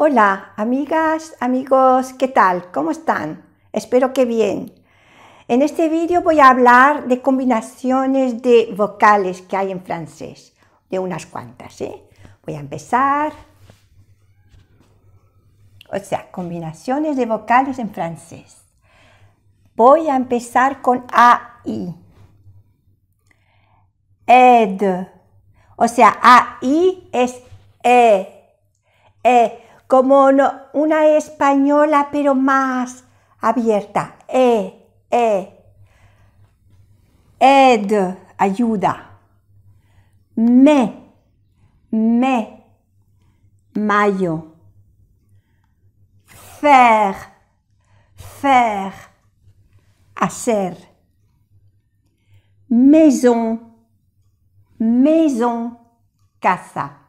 Hola, amigas, amigos, ¿qué tal? ¿Cómo están? Espero que bien. En este vídeo voy a hablar de combinaciones de vocales que hay en francés, de unas cuantas, ¿eh? Voy a empezar. O sea, combinaciones de vocales en francés. Voy a empezar con AI. ed O sea, AI es E. E como una española pero más abierta. E, e. Ed, ayuda. Me, me, mayo. Faire, faire, hacer. Maison, maison, casa.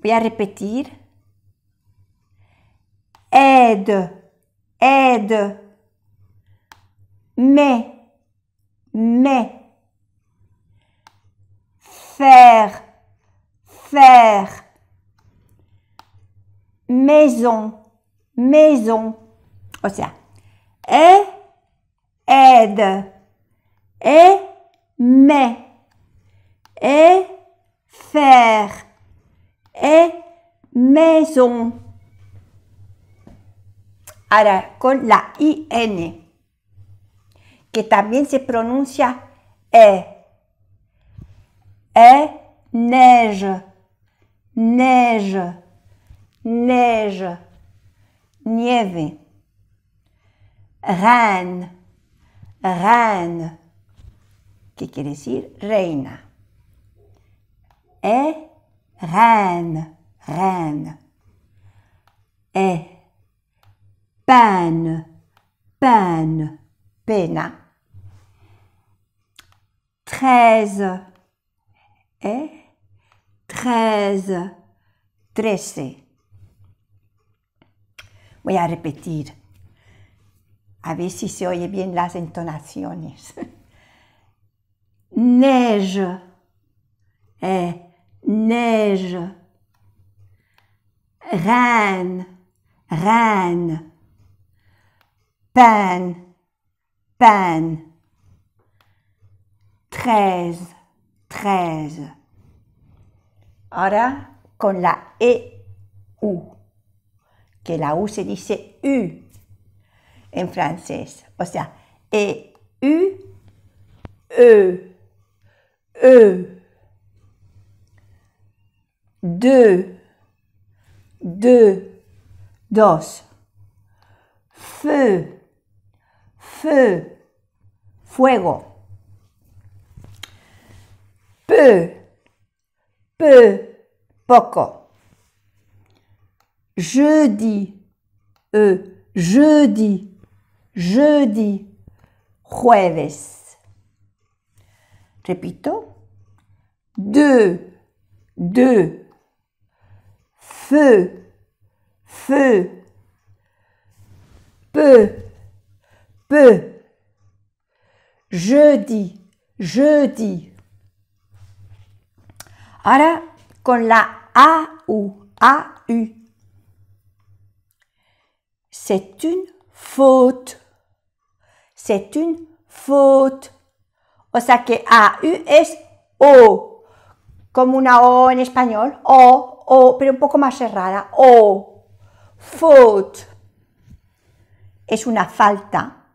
Voy a répéter. Aide, aide. Mais, mais. Faire, faire. Maison, maison. O et, aide. Et, e, mais. Et, faire. E maison. Ahora, con la IN, que también se pronuncia E. E, neige, neige, neige, nieve. Reine, reine, que quiere decir reina. E, reine, reine. E, peine, peine, pena. Treize, et eh, treize, trece. Voy a repetir, a ver si se oye bien las entonaciones. Neige, eh, neige. Reine, reine. Pain. pan. Treize, treize. Ahora con la E U, que la U se dice U en francés. O sea, E U, E, E deux, deux, dos, feu, feu, fuego, peu, peu, poco, jeudi, euh, jeudi, jeudi, jueves. Repito, deux, deux, feu, feu, peu, peu, jeudi, jeudi. Ahora con la A-U, A-U. C'est une faute. C'est une faute. O sea que AU est O, comme una O en espagnol, O, o, pero un poco más cerrada, o faute, Es una falta.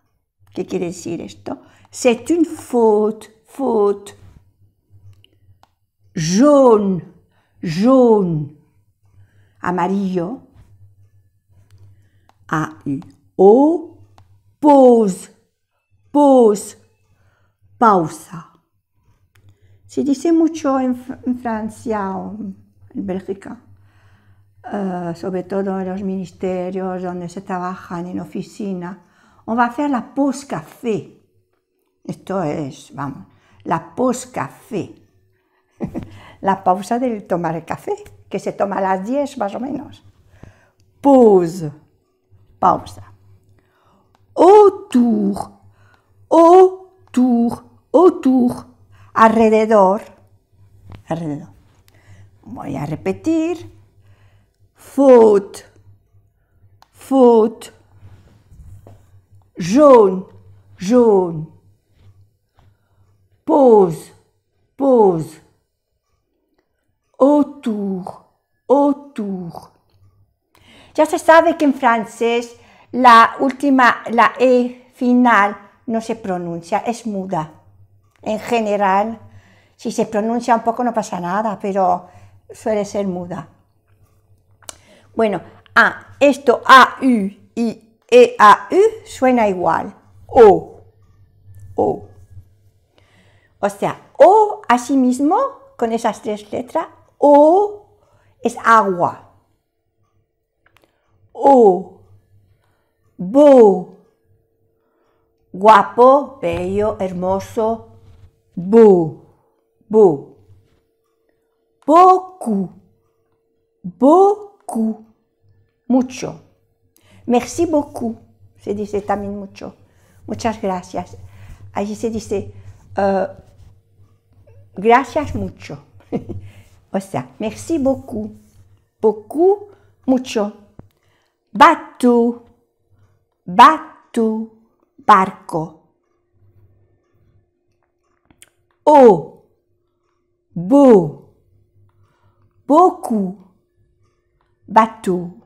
¿Qué quiere decir esto? C'est une faute, faute. Jaune, jaune. Amarillo. A U O pause, pause, pausa. Se dice mucho en, en Francia. Um, en Bélgica, eh, sobre todo en los ministerios donde se trabajan en oficina. On va a hacer la poscafé. Esto es, vamos, la poscafé. la pausa del tomar el café, que se toma a las 10 más o menos. Pause, pausa. Autour, autour, autour, alrededor, alrededor. Voy a repetir. Foot, foot. Jaune, jaune. Pose, Pause. Autour, autour. Ya se sabe que en francés la última, la E final, no se pronuncia, es muda. En general, si se pronuncia un poco no pasa nada, pero suele ser muda. Bueno, a ah, esto A, U y E, A, U suena igual. O. O. O sea, O asimismo, con esas tres letras, O es agua. O. Bo. Guapo, bello, hermoso. Bu. Bu beaucoup, beaucoup, mucho. Merci beaucoup, se dice también mucho. Muchas gracias. Allí se dice eh, gracias mucho. o sea, merci beaucoup, beaucoup, mucho. Batu, batu, barco. Oh, beau, beaucoup, bateau.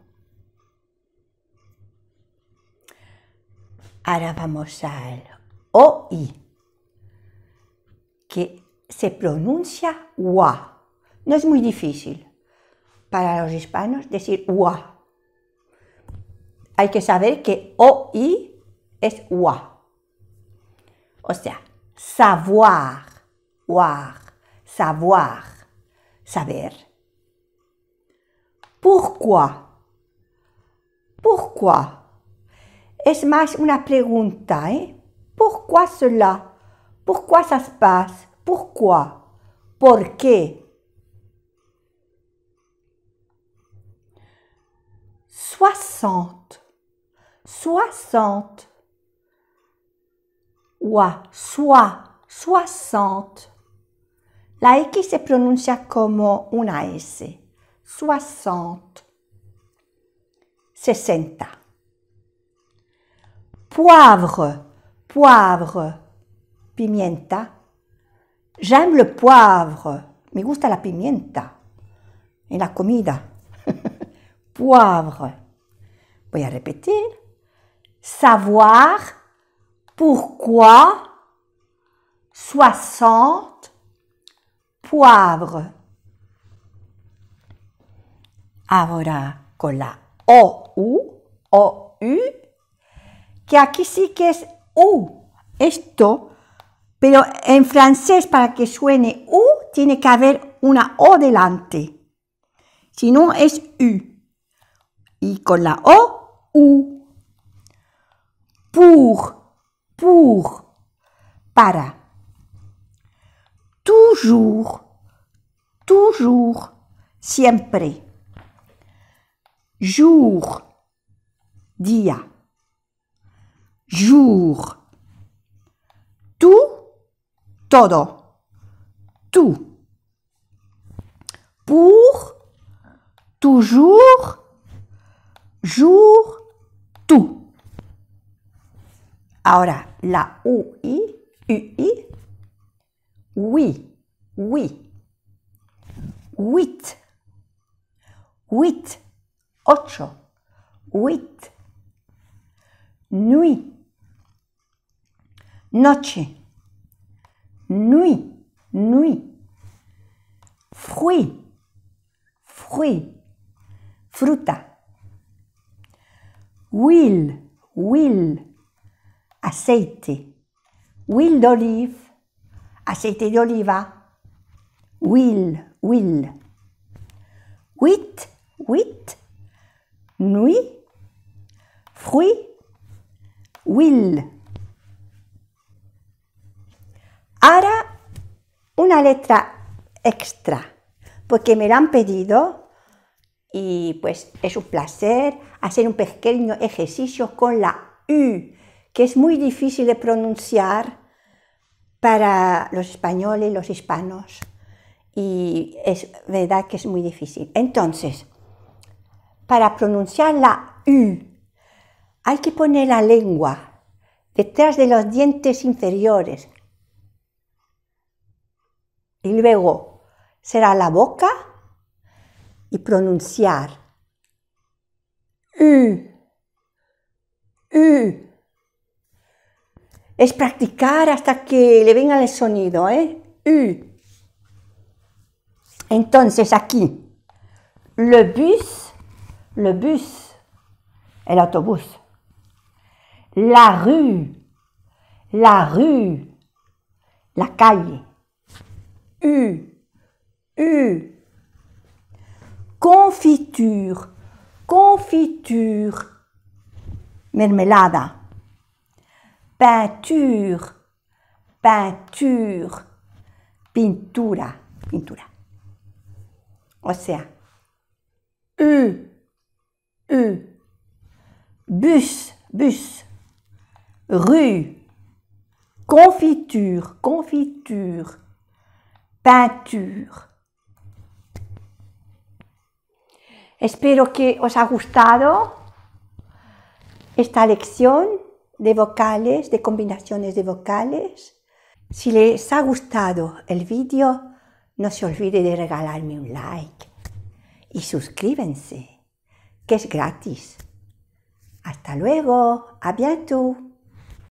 Ahora vamos al OI, que se pronuncia Ua. No es muy difícil para los hispanos decir Ua. Hay que saber que OI es Ua. O sea, savoir, voir, savoir, saber Pourquoi? Pourquoi? Es más una pregunta, ¿eh? Hein? Pourquoi cela? Pourquoi ça se passe? Pourquoi? Pourquoi 60 Soixante. Soixante. soit, soixante. La X se prononce comme una S. 60, 60. Poivre, poivre, pimienta. J'aime le poivre. Me gusta la pimienta. Et la comida. poivre. Voy répéter. Savoir pourquoi 60 poivre. Ahora con la O, U, O, U, que aquí sí que es U, esto, pero en francés para que suene U tiene que haber una O delante, si no es U. Y con la O, U. Pour, pour, para. Toujours, toujours, siempre. jour, dia, jour, tout, todo, tout, pour, toujours, jour, tout. Ahora, la U-I. oui, oui, huit, huit. ocho, huit, nuit, noche, nuit, nuit, fruit, fruit, fruta, will will aceite, huile d'olive, aceite de oliva, will will huit, huit, nuit, fruit, will. Ahora una letra extra, porque me la han pedido y pues es un placer hacer un pequeño ejercicio con la U, que es muy difícil de pronunciar para los españoles, los hispanos. Y es verdad que es muy difícil. Entonces, para pronunciar la U, hay que poner la lengua detrás de los dientes inferiores. Y luego será la boca y pronunciar U, U. Es practicar hasta que le venga el sonido, ¿eh? U. Entonces aquí, le bus le bus l'autobus. La rue, la rue, la calle. U, U. Confiture, confiture, mermelada. Peinture, peinture, pintura, pintura. Océan. U. U. Bus, bus. Rue. Confiture, confiture. Peinture. Espero que os haya gustado esta lección de vocales, de combinaciones de vocales. Si les ha gustado el vídeo, no se olvide de regalarme un like y suscríbanse que es gratis. Hasta luego, a bientôt.